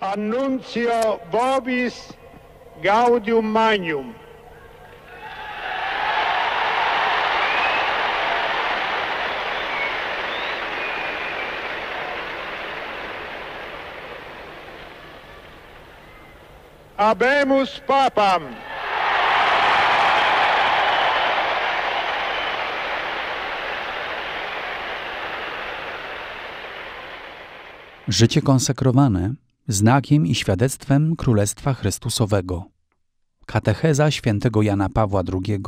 Annuncio Vobis Gaudium Magnum. Abemus Papam. Życie konsekrowane znakiem i świadectwem Królestwa Chrystusowego. Katecheza świętego Jana Pawła II,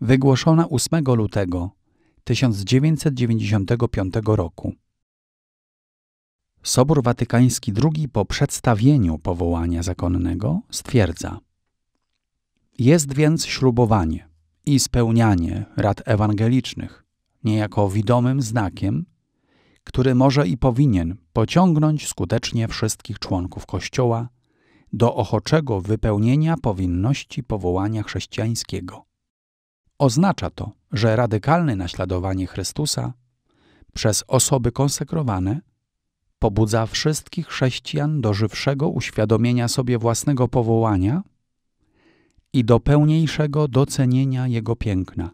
wygłoszona 8 lutego 1995 roku. Sobor Watykański II po przedstawieniu powołania zakonnego stwierdza: Jest więc ślubowanie i spełnianie rad ewangelicznych, niejako widomym znakiem który może i powinien pociągnąć skutecznie wszystkich członków Kościoła do ochoczego wypełnienia powinności powołania chrześcijańskiego. Oznacza to, że radykalne naśladowanie Chrystusa przez osoby konsekrowane pobudza wszystkich chrześcijan do żywszego uświadomienia sobie własnego powołania i do pełniejszego docenienia jego piękna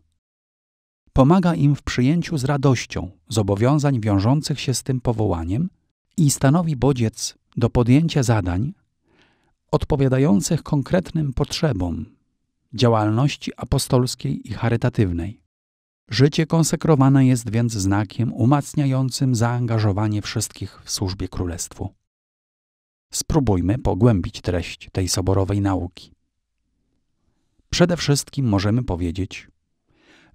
pomaga im w przyjęciu z radością zobowiązań wiążących się z tym powołaniem i stanowi bodziec do podjęcia zadań odpowiadających konkretnym potrzebom działalności apostolskiej i charytatywnej. Życie konsekrowane jest więc znakiem umacniającym zaangażowanie wszystkich w służbie Królestwu. Spróbujmy pogłębić treść tej soborowej nauki. Przede wszystkim możemy powiedzieć,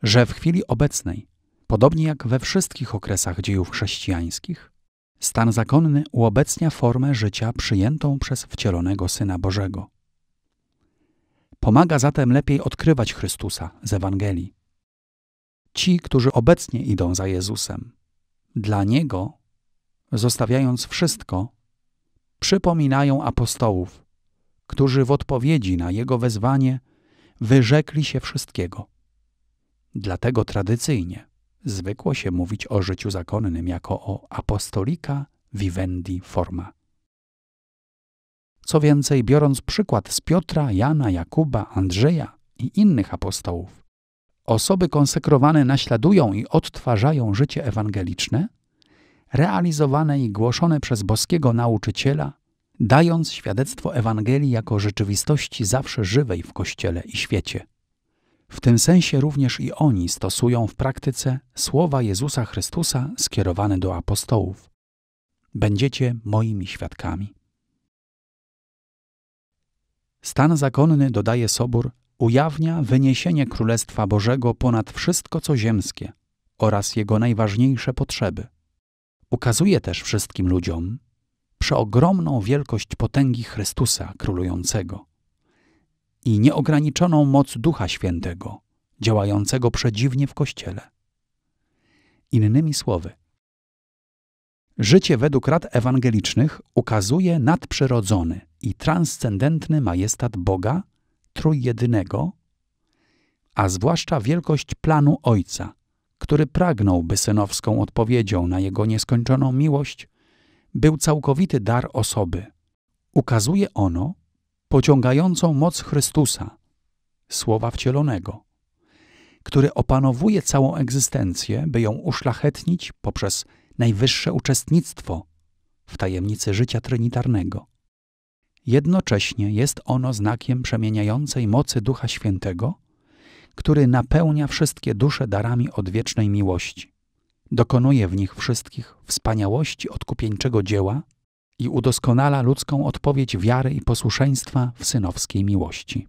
że w chwili obecnej, podobnie jak we wszystkich okresach dziejów chrześcijańskich, stan zakonny uobecnia formę życia przyjętą przez wcielonego Syna Bożego. Pomaga zatem lepiej odkrywać Chrystusa z Ewangelii. Ci, którzy obecnie idą za Jezusem, dla Niego, zostawiając wszystko, przypominają apostołów, którzy w odpowiedzi na Jego wezwanie wyrzekli się wszystkiego Dlatego tradycyjnie zwykło się mówić o życiu zakonnym jako o apostolika vivendi forma. Co więcej, biorąc przykład z Piotra, Jana, Jakuba, Andrzeja i innych apostołów, osoby konsekrowane naśladują i odtwarzają życie ewangeliczne, realizowane i głoszone przez boskiego nauczyciela, dając świadectwo Ewangelii jako rzeczywistości zawsze żywej w Kościele i świecie. W tym sensie również i oni stosują w praktyce słowa Jezusa Chrystusa skierowane do apostołów. Będziecie moimi świadkami. Stan zakonny, dodaje Sobór, ujawnia wyniesienie Królestwa Bożego ponad wszystko co ziemskie oraz jego najważniejsze potrzeby. Ukazuje też wszystkim ludziom przeogromną wielkość potęgi Chrystusa królującego i nieograniczoną moc Ducha Świętego, działającego przedziwnie w Kościele. Innymi słowy, życie według rad ewangelicznych ukazuje nadprzyrodzony i transcendentny majestat Boga, Trójjedynego, a zwłaszcza wielkość planu Ojca, który pragnął, synowską odpowiedzią na Jego nieskończoną miłość był całkowity dar osoby. Ukazuje ono, pociągającą moc Chrystusa, słowa wcielonego, który opanowuje całą egzystencję, by ją uszlachetnić poprzez najwyższe uczestnictwo w tajemnicy życia trinitarnego. Jednocześnie jest ono znakiem przemieniającej mocy Ducha Świętego, który napełnia wszystkie dusze darami odwiecznej miłości. Dokonuje w nich wszystkich wspaniałości odkupieńczego dzieła i udoskonala ludzką odpowiedź wiary i posłuszeństwa w synowskiej miłości.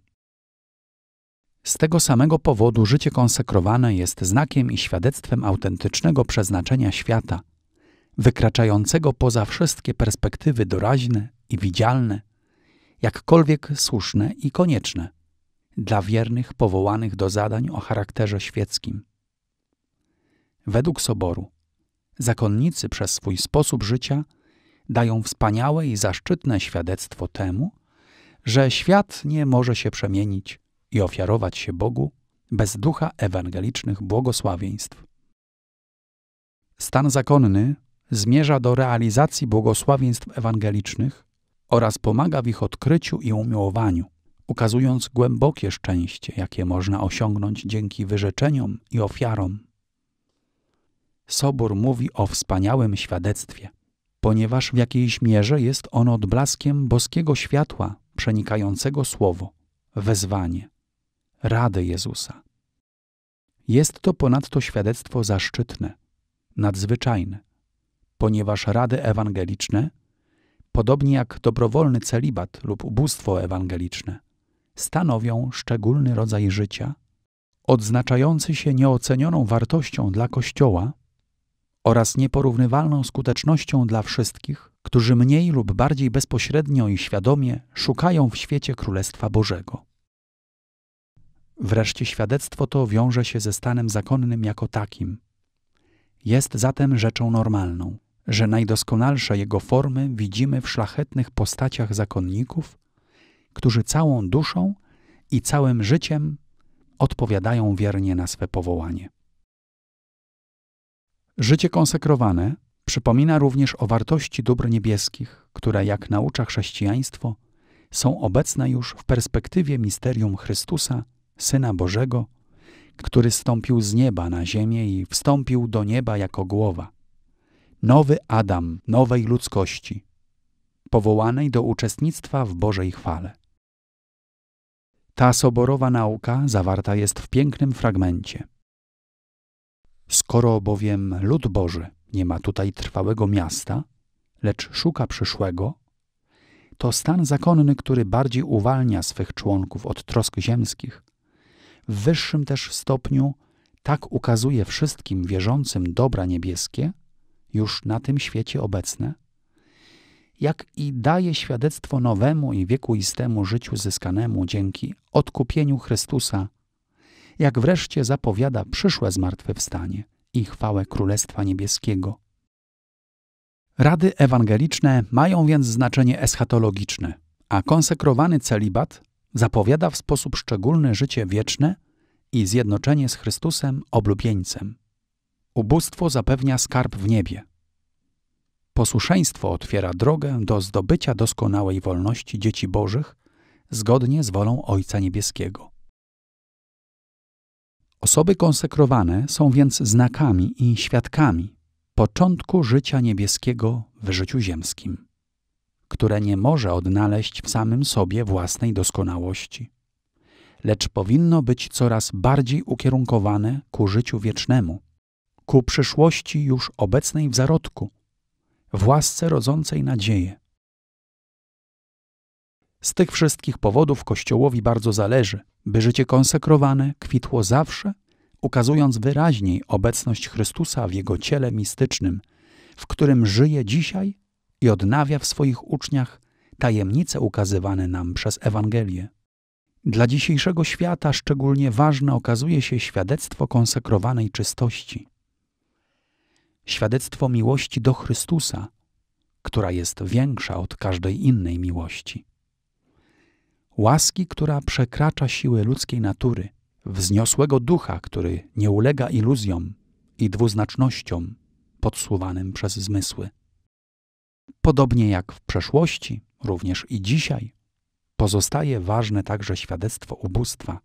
Z tego samego powodu życie konsekrowane jest znakiem i świadectwem autentycznego przeznaczenia świata, wykraczającego poza wszystkie perspektywy doraźne i widzialne, jakkolwiek słuszne i konieczne, dla wiernych powołanych do zadań o charakterze świeckim. Według Soboru, zakonnicy przez swój sposób życia – dają wspaniałe i zaszczytne świadectwo temu, że świat nie może się przemienić i ofiarować się Bogu bez ducha ewangelicznych błogosławieństw. Stan zakonny zmierza do realizacji błogosławieństw ewangelicznych oraz pomaga w ich odkryciu i umiłowaniu, ukazując głębokie szczęście, jakie można osiągnąć dzięki wyrzeczeniom i ofiarom. Sobór mówi o wspaniałym świadectwie – ponieważ w jakiejś mierze jest on odblaskiem boskiego światła przenikającego słowo, wezwanie, radę Jezusa. Jest to ponadto świadectwo zaszczytne, nadzwyczajne, ponieważ rady ewangeliczne, podobnie jak dobrowolny celibat lub ubóstwo ewangeliczne, stanowią szczególny rodzaj życia, odznaczający się nieocenioną wartością dla Kościoła oraz nieporównywalną skutecznością dla wszystkich, którzy mniej lub bardziej bezpośrednio i świadomie szukają w świecie Królestwa Bożego. Wreszcie świadectwo to wiąże się ze stanem zakonnym jako takim. Jest zatem rzeczą normalną, że najdoskonalsze jego formy widzimy w szlachetnych postaciach zakonników, którzy całą duszą i całym życiem odpowiadają wiernie na swe powołanie. Życie konsekrowane przypomina również o wartości dóbr niebieskich, które, jak naucza chrześcijaństwo, są obecne już w perspektywie misterium Chrystusa, Syna Bożego, który stąpił z nieba na ziemię i wstąpił do nieba jako głowa. Nowy Adam nowej ludzkości, powołanej do uczestnictwa w Bożej chwale. Ta soborowa nauka zawarta jest w pięknym fragmencie – Skoro bowiem lud Boży nie ma tutaj trwałego miasta, lecz szuka przyszłego, to stan zakonny, który bardziej uwalnia swych członków od trosk ziemskich, w wyższym też stopniu tak ukazuje wszystkim wierzącym dobra niebieskie, już na tym świecie obecne, jak i daje świadectwo nowemu i wiekuistemu życiu zyskanemu dzięki odkupieniu Chrystusa jak wreszcie zapowiada przyszłe zmartwychwstanie i chwałę Królestwa Niebieskiego. Rady ewangeliczne mają więc znaczenie eschatologiczne, a konsekrowany celibat zapowiada w sposób szczególny życie wieczne i zjednoczenie z Chrystusem oblubieńcem. Ubóstwo zapewnia skarb w niebie. Posłuszeństwo otwiera drogę do zdobycia doskonałej wolności dzieci Bożych zgodnie z wolą Ojca Niebieskiego. Osoby konsekrowane są więc znakami i świadkami początku życia niebieskiego w życiu ziemskim, które nie może odnaleźć w samym sobie własnej doskonałości, lecz powinno być coraz bardziej ukierunkowane ku życiu wiecznemu, ku przyszłości już obecnej w zarodku, w rodzącej nadzieję, z tych wszystkich powodów Kościołowi bardzo zależy, by życie konsekrowane kwitło zawsze, ukazując wyraźniej obecność Chrystusa w Jego ciele mistycznym, w którym żyje dzisiaj i odnawia w swoich uczniach tajemnice ukazywane nam przez Ewangelię. Dla dzisiejszego świata szczególnie ważne okazuje się świadectwo konsekrowanej czystości. Świadectwo miłości do Chrystusa, która jest większa od każdej innej miłości łaski, która przekracza siły ludzkiej natury, wzniosłego ducha, który nie ulega iluzjom i dwuznacznościom podsuwanym przez zmysły. Podobnie jak w przeszłości, również i dzisiaj, pozostaje ważne także świadectwo ubóstwa,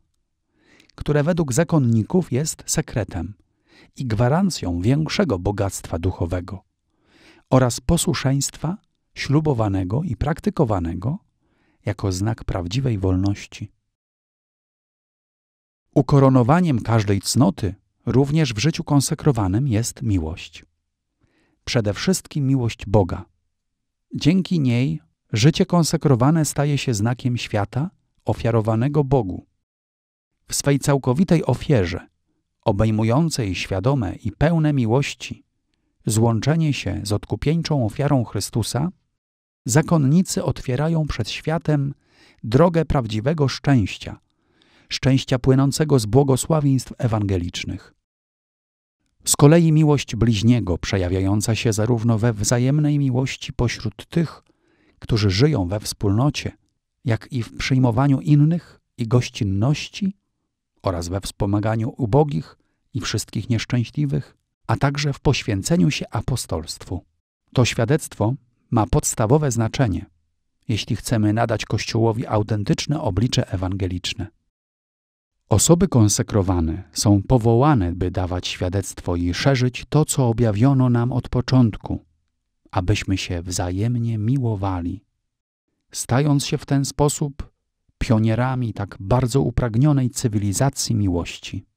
które według zakonników jest sekretem i gwarancją większego bogactwa duchowego oraz posłuszeństwa ślubowanego i praktykowanego jako znak prawdziwej wolności. Ukoronowaniem każdej cnoty, również w życiu konsekrowanym, jest miłość. Przede wszystkim miłość Boga. Dzięki niej życie konsekrowane staje się znakiem świata ofiarowanego Bogu. W swej całkowitej ofierze, obejmującej świadome i pełne miłości, złączenie się z odkupieńczą ofiarą Chrystusa zakonnicy otwierają przed światem drogę prawdziwego szczęścia, szczęścia płynącego z błogosławieństw ewangelicznych. Z kolei miłość bliźniego, przejawiająca się zarówno we wzajemnej miłości pośród tych, którzy żyją we wspólnocie, jak i w przyjmowaniu innych i gościnności oraz we wspomaganiu ubogich i wszystkich nieszczęśliwych, a także w poświęceniu się apostolstwu. To świadectwo ma podstawowe znaczenie, jeśli chcemy nadać Kościołowi autentyczne oblicze ewangeliczne. Osoby konsekrowane są powołane, by dawać świadectwo i szerzyć to, co objawiono nam od początku, abyśmy się wzajemnie miłowali. Stając się w ten sposób pionierami tak bardzo upragnionej cywilizacji miłości.